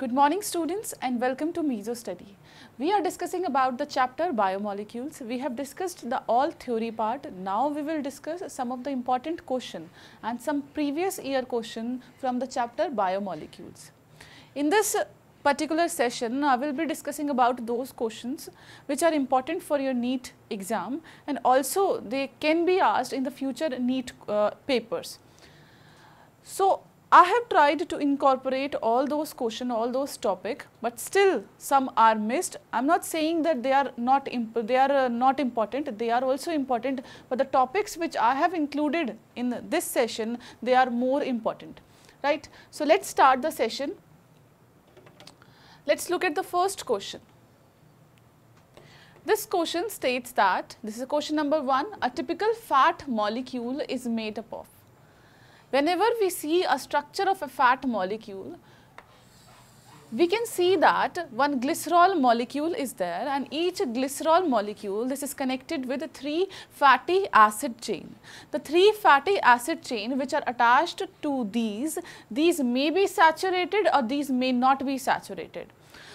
Good morning students and welcome to Meso Study. We are discussing about the chapter biomolecules. We have discussed the all theory part. Now we will discuss some of the important question and some previous year question from the chapter biomolecules. In this particular session, I will be discussing about those questions which are important for your NEET exam and also they can be asked in the future NEET uh, papers. So, I have tried to incorporate all those question, all those topic, but still some are missed. I'm not saying that they are not they are uh, not important. They are also important, but the topics which I have included in this session, they are more important, right? So let's start the session. Let's look at the first question. This question states that this is question number one. A typical fat molecule is made up of whenever we see a structure of a fat molecule, we can see that one glycerol molecule is there and each glycerol molecule this is connected with three fatty acid chain. The three fatty acid chain which are attached to these, these may be saturated or these may not be saturated.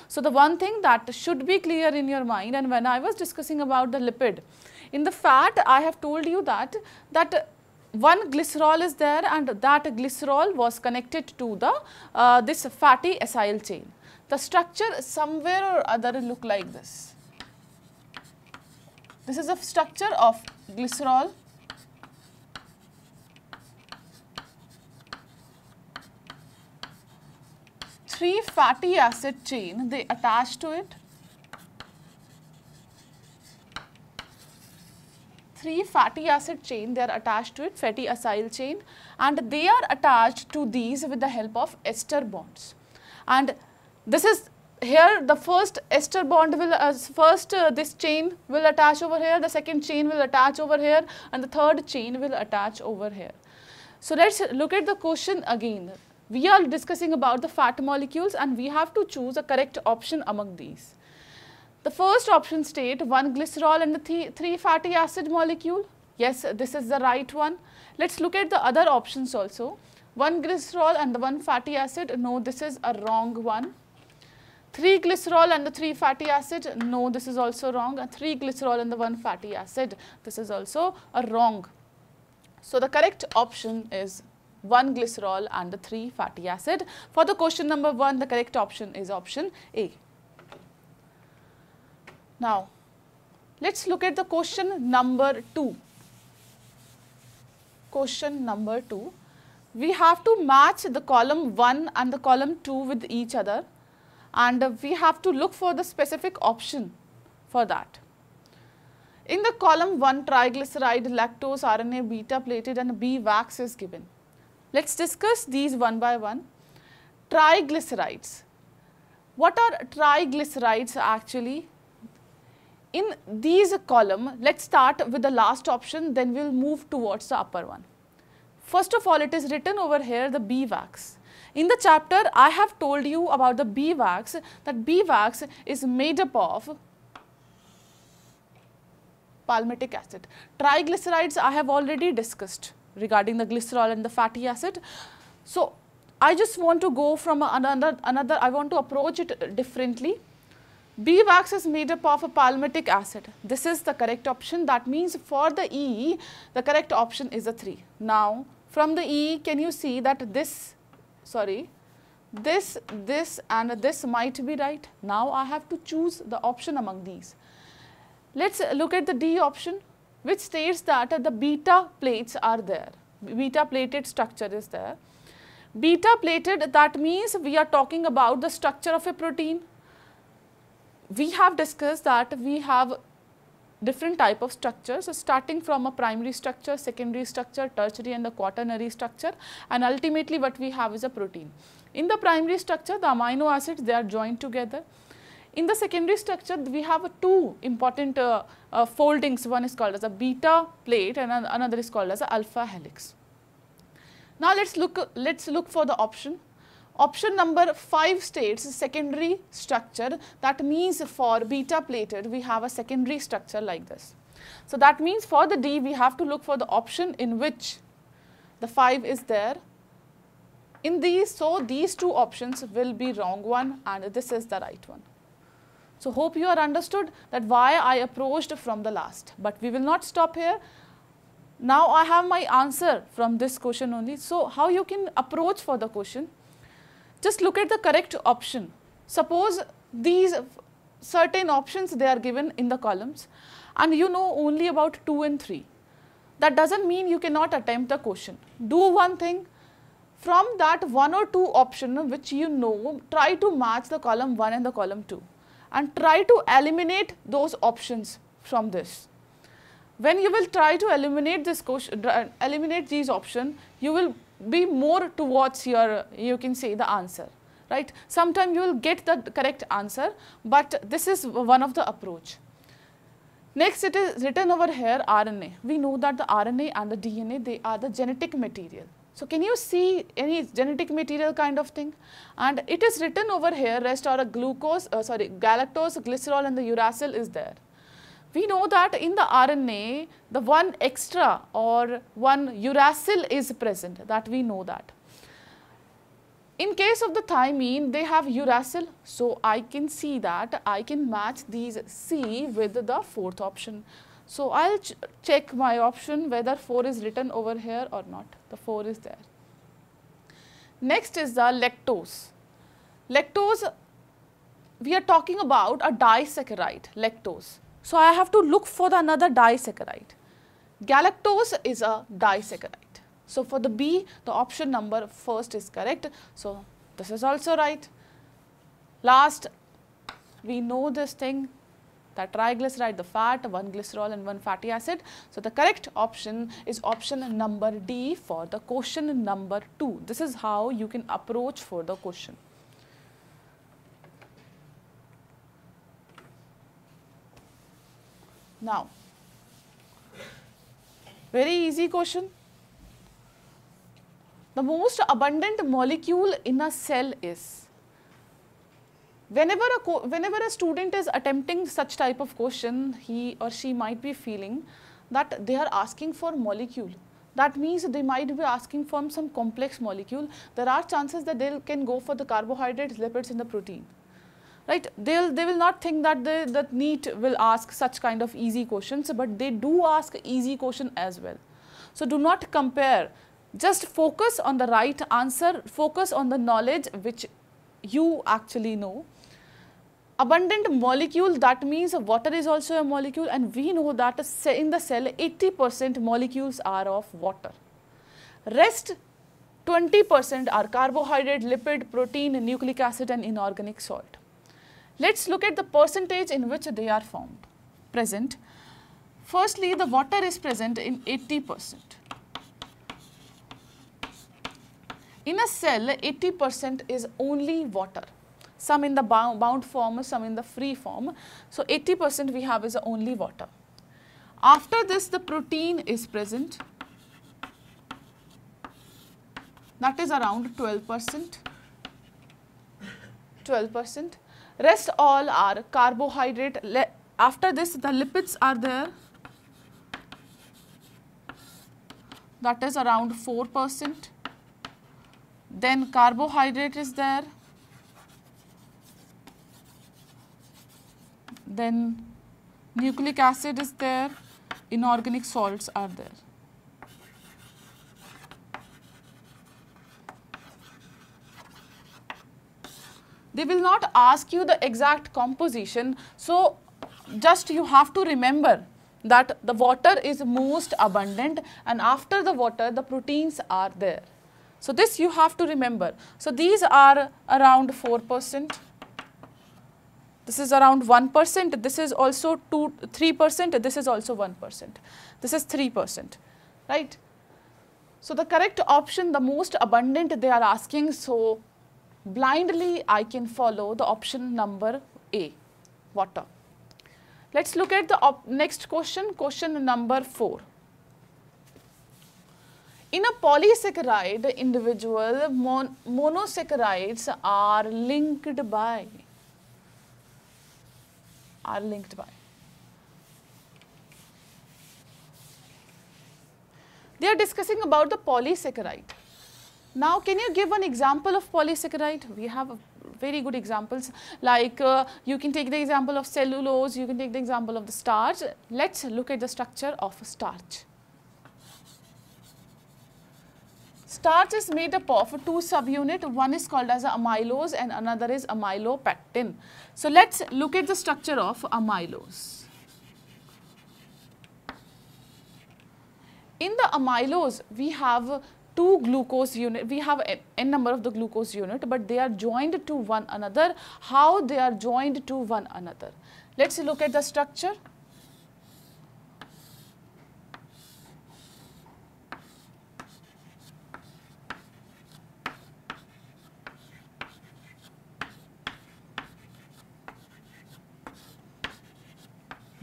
So, the one thing that should be clear in your mind and when I was discussing about the lipid, in the fat I have told you that, that one glycerol is there and that glycerol was connected to the uh, this fatty acyl chain. The structure somewhere or other look like this. This is a structure of glycerol. Three fatty acid chain they attach to it three fatty acid chain, they are attached to it, fatty acyl chain and they are attached to these with the help of ester bonds. And this is here the first ester bond will, uh, first uh, this chain will attach over here, the second chain will attach over here and the third chain will attach over here. So, let us look at the question again. We are discussing about the fat molecules and we have to choose a correct option among these. The first option state one glycerol and the th three fatty acid molecule. Yes, this is the right one. Let's look at the other options also. One glycerol and the one fatty acid. No, this is a wrong one. 3 glycerol and the 3 fatty acid, no this is also wrong, and 3 glycerol and the 1 fatty acid, this is also a wrong. So, the correct option is 1 glycerol and the 3 fatty acid. For the question number 1, the correct option is option A. Now, let us look at the question number 2. Question number 2. We have to match the column 1 and the column 2 with each other and we have to look for the specific option for that. In the column 1, triglyceride, lactose, RNA, beta plated and B wax is given. Let us discuss these one by one. Triglycerides. What are triglycerides actually? in these column, let's start with the last option, then we'll move towards the upper one. First of all, it is written over here the BVAX. In the chapter, I have told you about the BVAX, that BVAX is made up of palmitic acid. Triglycerides I have already discussed regarding the glycerol and the fatty acid. So, I just want to go from another, another I want to approach it differently. B wax is made up of a palmitic acid. This is the correct option. That means for the E, the correct option is a 3. Now, from the E, can you see that this, sorry, this, this and this might be right. Now, I have to choose the option among these. Let's look at the D option, which states that the beta plates are there. Beta plated structure is there. Beta plated, that means we are talking about the structure of a protein we have discussed that we have different type of structures so starting from a primary structure, secondary structure, tertiary and the quaternary structure and ultimately what we have is a protein. In the primary structure the amino acids they are joined together. In the secondary structure we have two important uh, uh, foldings one is called as a beta plate and another is called as a alpha helix. Now let's look let's look for the option Option number 5 states secondary structure. That means for beta plated we have a secondary structure like this. So that means for the D we have to look for the option in which the 5 is there. In these, so these two options will be wrong one and this is the right one. So hope you are understood that why I approached from the last. But we will not stop here. Now I have my answer from this question only. So how you can approach for the question? Just look at the correct option. Suppose these certain options they are given in the columns and you know only about 2 and 3. That does not mean you cannot attempt the question. Do one thing from that one or two option which you know try to match the column 1 and the column 2 and try to eliminate those options from this. When you will try to eliminate this question, eliminate these option, you will be more towards your, you can say the answer, right. Sometimes you will get the correct answer, but this is one of the approach. Next, it is written over here RNA. We know that the RNA and the DNA, they are the genetic material. So, can you see any genetic material kind of thing? And it is written over here, rest or a glucose, uh, sorry, galactose, glycerol and the uracil is there we know that in the RNA, the one extra or one uracil is present, that we know that. In case of the thymine, they have uracil. So, I can see that I can match these C with the fourth option. So, I will ch check my option whether 4 is written over here or not. The 4 is there. Next is the lactose. Lactose, we are talking about a disaccharide, lactose. So, I have to look for the another disaccharide. Galactose is a disaccharide. So, for the B, the option number first is correct. So, this is also right. Last, we know this thing that triglyceride, the fat, one glycerol and one fatty acid. So, the correct option is option number D for the question number 2. This is how you can approach for the question. Now, very easy question. The most abundant molecule in a cell is. Whenever a, whenever a student is attempting such type of question, he or she might be feeling that they are asking for molecule. That means they might be asking for some complex molecule. There are chances that they can go for the carbohydrates, lipids and the protein right they'll they will not think that they that neat will ask such kind of easy questions but they do ask easy question as well so do not compare just focus on the right answer focus on the knowledge which you actually know abundant molecule that means water is also a molecule and we know that in the cell 80 percent molecules are of water rest 20 percent are carbohydrate lipid protein nucleic acid and inorganic salt let us look at the percentage in which they are formed present. Firstly, the water is present in 80 percent. In a cell, 80 percent is only water, some in the bound form, some in the free form. So, 80 percent we have is only water. After this, the protein is present, that is around 12 percent, 12 percent. Rest all are carbohydrate. After this, the lipids are there. That is around 4%. Then carbohydrate is there. Then nucleic acid is there. Inorganic salts are there. they will not ask you the exact composition. So, just you have to remember that the water is most abundant and after the water the proteins are there. So, this you have to remember. So, these are around 4 percent, this is around 1 percent, this is also 2, 3 percent, this is also 1 percent, this is 3 percent, right. So, the correct option the most abundant they are asking. So, blindly I can follow the option number A, water. Let's look at the next question, question number 4. In a polysaccharide individual, mon monosaccharides are linked by, are linked by. They are discussing about the polysaccharide. Now, can you give an example of polysaccharide? We have very good examples like uh, you can take the example of cellulose, you can take the example of the starch. Let's look at the structure of starch. Starch is made up of two subunits. one is called as amylose and another is amylopectin. So, let's look at the structure of amylose. In the amylose, we have two glucose unit, we have n number of the glucose unit, but they are joined to one another. How they are joined to one another? Let's look at the structure.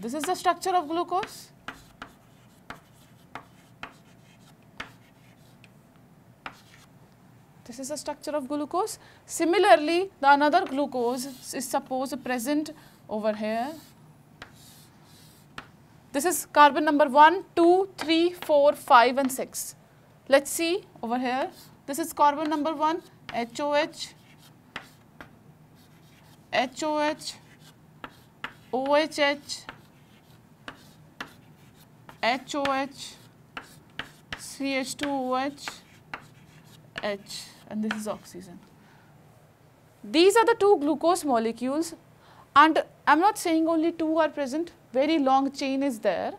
This is the structure of glucose. This is the structure of glucose. Similarly, the another glucose is suppose present over here. This is carbon number 1, 2, 3, 4, 5 and 6. Let's see over here. This is carbon number 1, HOH, HOH, OHH, HOH, CH2OH, H and this is oxygen. These are the two glucose molecules and I am not saying only two are present, very long chain is there.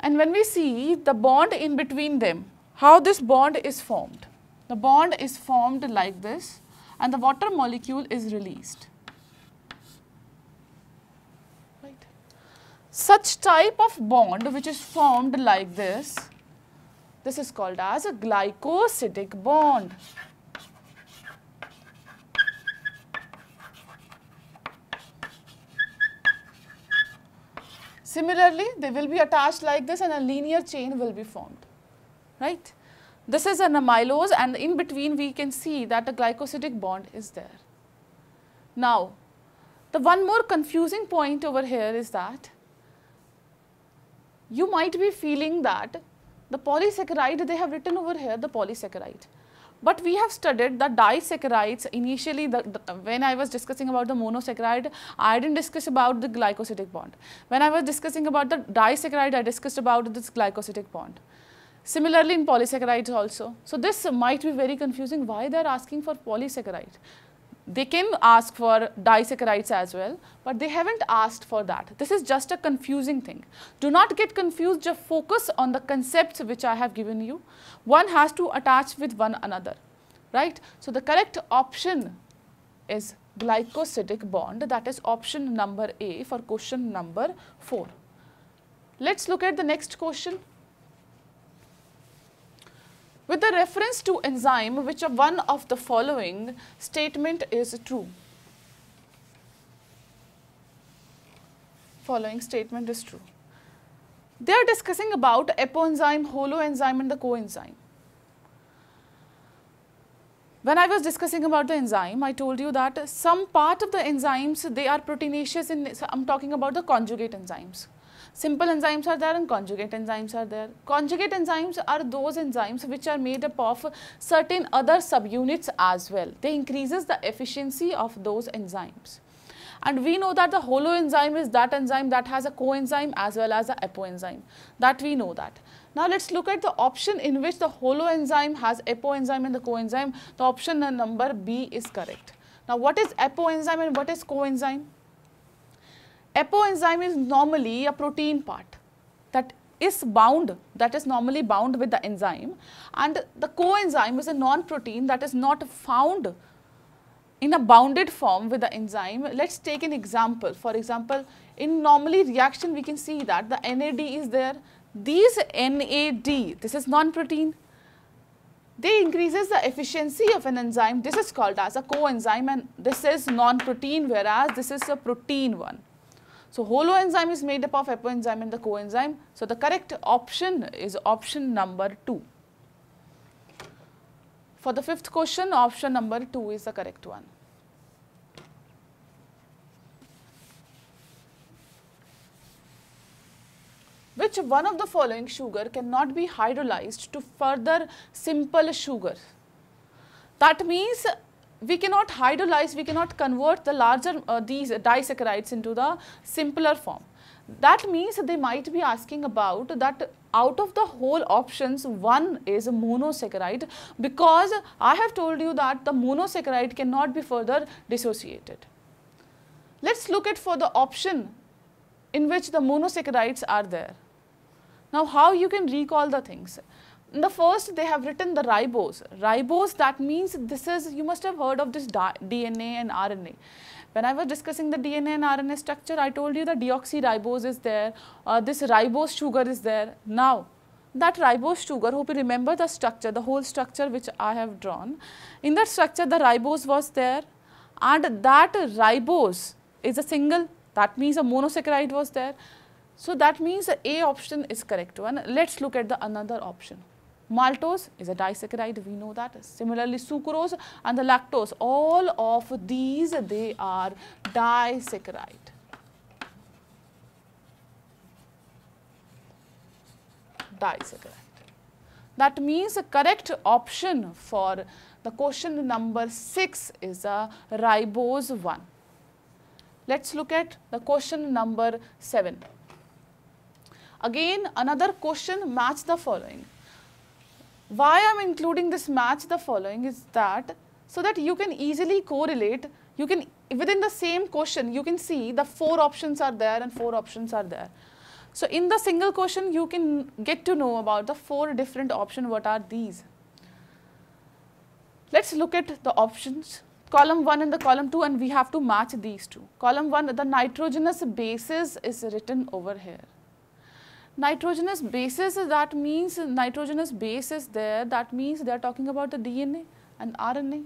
And when we see the bond in between them, how this bond is formed. The bond is formed like this and the water molecule is released. Right. Such type of bond which is formed like this, this is called as a glycosidic bond. Similarly, they will be attached like this and a linear chain will be formed, right. This is an amylose and in between we can see that a glycosidic bond is there. Now, the one more confusing point over here is that you might be feeling that the polysaccharide they have written over here the polysaccharide but we have studied the disaccharides initially the, the, when I was discussing about the monosaccharide, I didn't discuss about the glycosidic bond. When I was discussing about the disaccharide, I discussed about this glycosidic bond. Similarly in polysaccharides also. So this might be very confusing why they are asking for polysaccharide. They can ask for disaccharides as well, but they haven't asked for that. This is just a confusing thing. Do not get confused, just focus on the concepts which I have given you. One has to attach with one another, right? So, the correct option is glycosidic bond that is option number A for question number 4. Let's look at the next question with the reference to enzyme which one of the following statement is true. Following statement is true. They are discussing about apoenzyme, holoenzyme and the coenzyme. When I was discussing about the enzyme, I told you that some part of the enzymes, they are proteinaceous in, I am talking about the conjugate enzymes. Simple enzymes are there and conjugate enzymes are there. Conjugate enzymes are those enzymes which are made up of certain other subunits as well. They increases the efficiency of those enzymes. And we know that the holoenzyme is that enzyme that has a coenzyme as well as a apoenzyme. That we know that. Now let's look at the option in which the holoenzyme has apoenzyme and the coenzyme. The option number B is correct. Now what is apoenzyme and what is coenzyme? Apoenzyme is normally a protein part that is bound, that is normally bound with the enzyme and the coenzyme is a non-protein that is not found in a bounded form with the enzyme. Let us take an example. For example, in normally reaction we can see that the NAD is there. These NAD, this is non-protein, they increases the efficiency of an enzyme. This is called as a coenzyme and this is non-protein whereas this is a protein one. So holoenzyme is made up of apoenzyme and the coenzyme. So the correct option is option number 2. For the fifth question, option number 2 is the correct one. Which one of the following sugar cannot be hydrolyzed to further simple sugar? That means we cannot hydrolyze, we cannot convert the larger uh, these disaccharides into the simpler form. That means they might be asking about that out of the whole options one is monosaccharide because I have told you that the monosaccharide cannot be further dissociated. Let us look at for the option in which the monosaccharides are there. Now how you can recall the things? In the first, they have written the ribose. Ribose, that means this is, you must have heard of this DNA and RNA. When I was discussing the DNA and RNA structure, I told you the deoxyribose is there, uh, this ribose sugar is there. Now, that ribose sugar, hope you remember the structure, the whole structure which I have drawn. In that structure, the ribose was there and that ribose is a single, that means a monosaccharide was there. So, that means the A option is correct one. Let us look at the another option. Maltose is a disaccharide, we know that. Similarly, sucrose and the lactose, all of these, they are disaccharide. Disaccharide. That means the correct option for the question number 6 is a ribose 1. Let's look at the question number 7. Again, another question match the following. Why I am including this match the following is that so that you can easily correlate, you can within the same question you can see the four options are there and four options are there. So in the single question you can get to know about the four different options what are these. Let's look at the options column 1 and the column 2 and we have to match these two. Column 1 the nitrogenous bases is written over here nitrogenous bases that means nitrogenous base is there that means they are talking about the DNA and RNA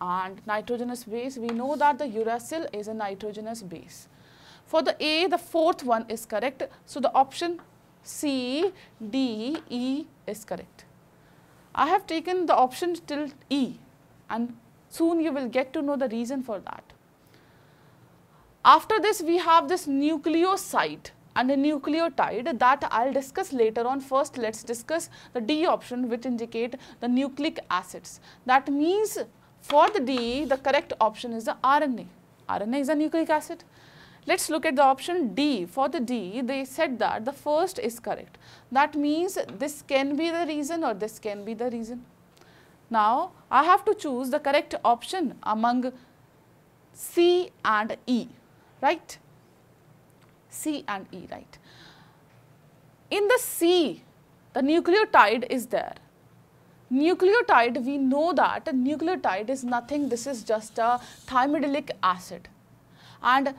and nitrogenous base we know that the uracil is a nitrogenous base. For the A the fourth one is correct so the option C D E is correct. I have taken the option till E and soon you will get to know the reason for that. After this we have this nucleoside and a nucleotide that I'll discuss later on. First, let's discuss the D option which indicate the nucleic acids. That means for the D, the correct option is the RNA. RNA is a nucleic acid. Let's look at the option D. For the D, they said that the first is correct. That means this can be the reason or this can be the reason. Now, I have to choose the correct option among C and E, right? C and E, right? In the C, the nucleotide is there. Nucleotide, we know that nucleotide is nothing, this is just a thymidyllic acid. And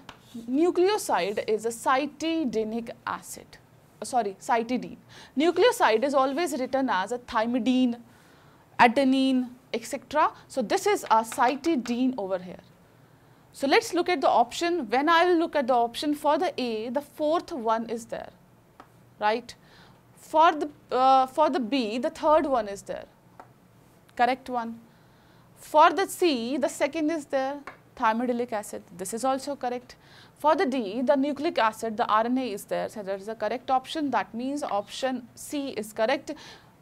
nucleoside is a cytidinic acid, sorry, cytidine. Nucleoside is always written as a thymidine, adenine, etc. So, this is a cytidine over here. So let's look at the option. When I will look at the option for the A, the fourth one is there, right? For the, uh, for the B, the third one is there, correct one. For the C, the second is there, thymidyllic acid. This is also correct. For the D, the nucleic acid, the RNA is there. So that is the correct option. That means option C is correct.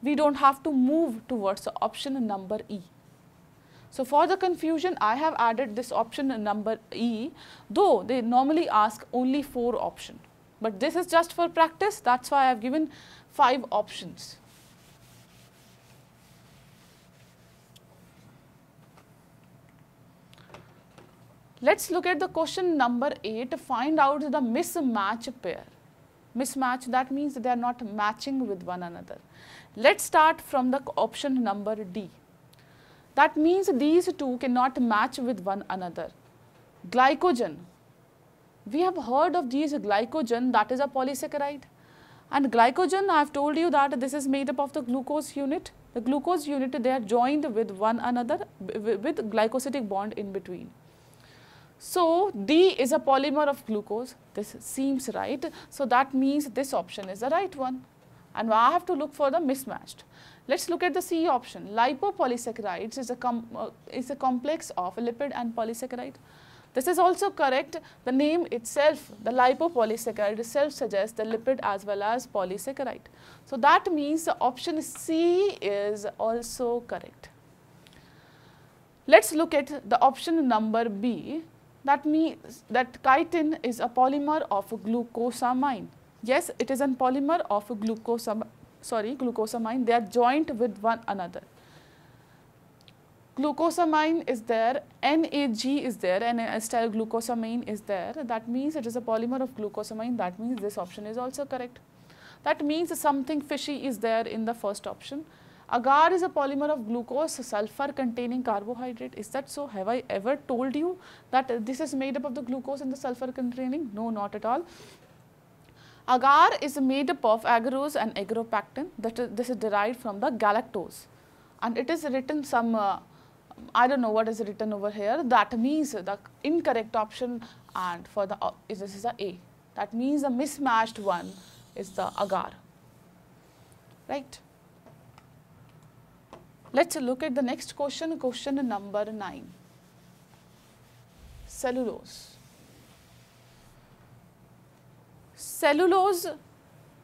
We don't have to move towards option number E. So for the confusion, I have added this option number E, though they normally ask only 4 option. But this is just for practice, that is why I have given 5 options. Let us look at the question number 8, find out the mismatch pair. Mismatch that means they are not matching with one another. Let us start from the option number D. That means these two cannot match with one another. Glycogen. We have heard of these glycogen that is a polysaccharide. And glycogen I have told you that this is made up of the glucose unit. The glucose unit they are joined with one another with glycosidic bond in between. So, D is a polymer of glucose. This seems right. So, that means this option is the right one. And I have to look for the mismatched. Let's look at the C option. Lipopolysaccharides is a, uh, is a complex of lipid and polysaccharide. This is also correct. The name itself, the lipopolysaccharide itself suggests the lipid as well as polysaccharide. So that means the option C is also correct. Let's look at the option number B. That means that chitin is a polymer of glucosamine. Yes, it is a polymer of glucosamine sorry glucosamine they are joined with one another. Glucosamine is there, NAG is there and acetyl glucosamine is there that means it is a polymer of glucosamine that means this option is also correct. That means something fishy is there in the first option. Agar is a polymer of glucose, sulfur containing carbohydrate. Is that so? Have I ever told you that this is made up of the glucose and the sulfur containing? No, not at all. Agar is made up of agarose and agropectin that is, this is derived from the galactose and it is written some uh, I don't know what is written over here that means the incorrect option and for the uh, is this is the A that means the mismatched one is the agar right. Let's look at the next question question number 9 cellulose Cellulose,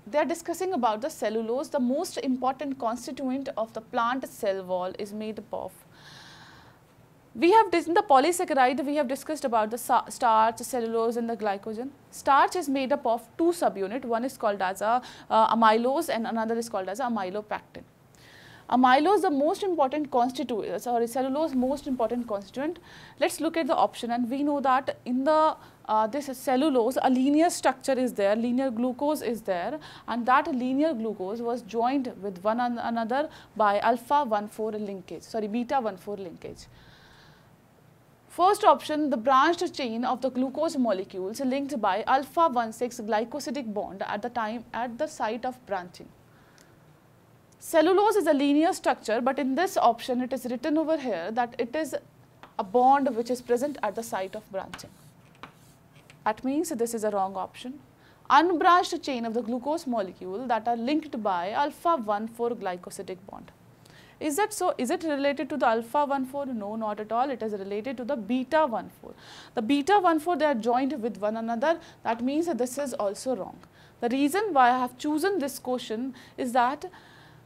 they are discussing about the cellulose. The most important constituent of the plant cell wall is made up of we have in the polysaccharide we have discussed about the starch, cellulose and the glycogen. Starch is made up of two subunit, one is called as a uh, amylose and another is called as a amylopectin. Amylose the most important constituent, uh, sorry cellulose most important constituent. Let's look at the option and we know that in the uh, this cellulose a linear structure is there, linear glucose is there and that linear glucose was joined with one an another by alpha 1,4 linkage, sorry beta 1,4 linkage. First option, the branched chain of the glucose molecules linked by alpha 1,6 glycosidic bond at the time at the site of branching. Cellulose is a linear structure, but in this option it is written over here that it is a bond which is present at the site of branching. That means this is a wrong option. Unbranched chain of the glucose molecule that are linked by alpha one four glycosidic bond. Is that so? Is it related to the alpha one four? No, not at all. It is related to the beta one four. The beta one four they are joined with one another. That means that this is also wrong. The reason why I have chosen this question is that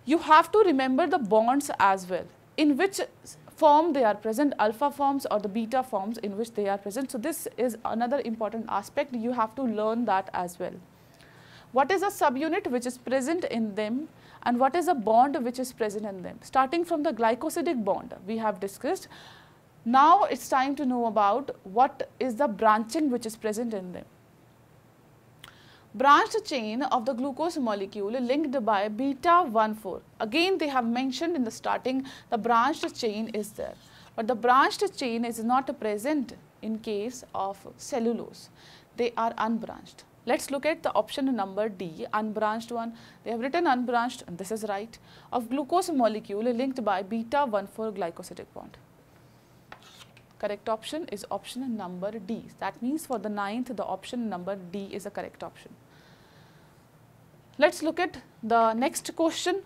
you have to remember the bonds as well in which form they are present alpha forms or the beta forms in which they are present. So, this is another important aspect you have to learn that as well. What is a subunit which is present in them and what is a bond which is present in them. Starting from the glycosidic bond we have discussed. Now, it is time to know about what is the branching which is present in them branched chain of the glucose molecule linked by beta-1,4. Again, they have mentioned in the starting the branched chain is there. But the branched chain is not present in case of cellulose. They are unbranched. Let's look at the option number D, unbranched one. They have written unbranched, and this is right, of glucose molecule linked by beta-1,4 glycosidic bond correct option is option number D. That means for the ninth, the option number D is a correct option. Let us look at the next question.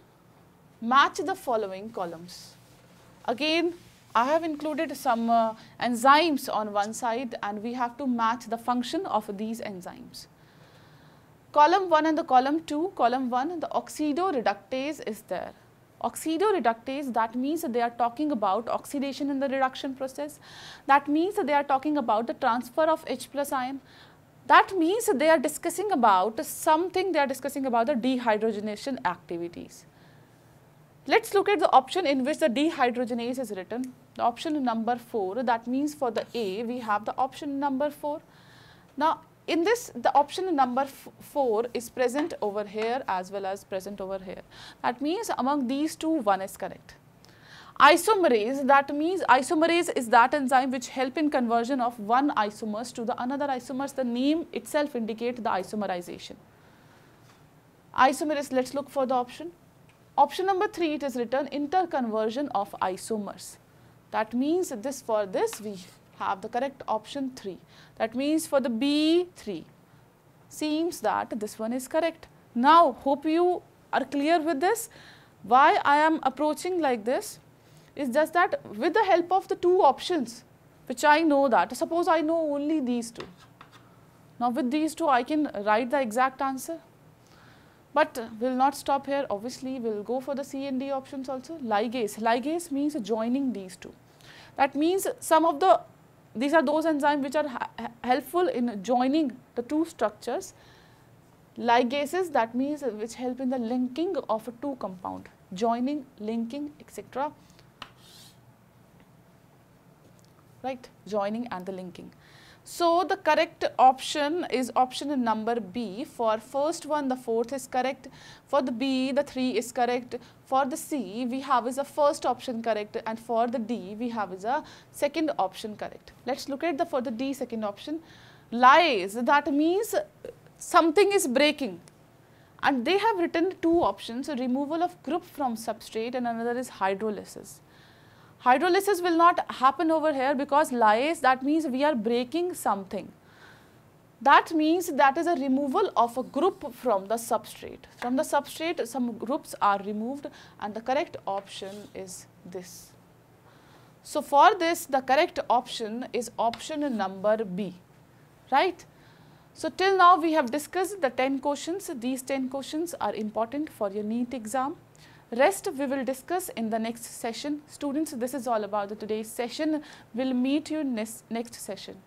Match the following columns. Again, I have included some uh, enzymes on one side and we have to match the function of these enzymes. Column 1 and the column 2, column 1, the oxidoreductase is there. Oxidoreductase, that means that they are talking about oxidation in the reduction process. That means that they are talking about the transfer of H plus ion. That means they are discussing about something, they are discussing about the dehydrogenation activities. Let's look at the option in which the dehydrogenase is written. The option number 4, that means for the A, we have the option number 4. Now, in this, the option number 4 is present over here as well as present over here. That means among these two, one is correct. Isomerase, that means isomerase is that enzyme which help in conversion of one isomers to the another isomers. The name itself indicate the isomerization. Isomerase, let's look for the option. Option number 3, it is written interconversion of isomers. That means this for this we have the correct option 3. That means for the B3, seems that this one is correct. Now, hope you are clear with this. Why I am approaching like this? is just that with the help of the two options, which I know that, suppose I know only these two. Now, with these two I can write the exact answer, but we will not stop here obviously we will go for the C and D options also ligase. Ligase means joining these two. That means some of the these are those enzymes which are helpful in joining the two structures. Ligases that means which help in the linking of a two compound, joining, linking etc. right joining and the linking so the correct option is option number B. For first one, the fourth is correct. For the B, the three is correct. For the C, we have is a first option correct. And for the D, we have is a second option correct. Let's look at the for the D second option. Lies, that means something is breaking. And they have written two options, removal of group from substrate and another is hydrolysis. Hydrolysis will not happen over here because lyase that means we are breaking something. That means that is a removal of a group from the substrate. From the substrate some groups are removed and the correct option is this. So, for this the correct option is option number B, right. So, till now we have discussed the 10 questions. These 10 questions are important for your NEET exam. Rest we will discuss in the next session. Students, this is all about the today's session. We'll meet you next, next session.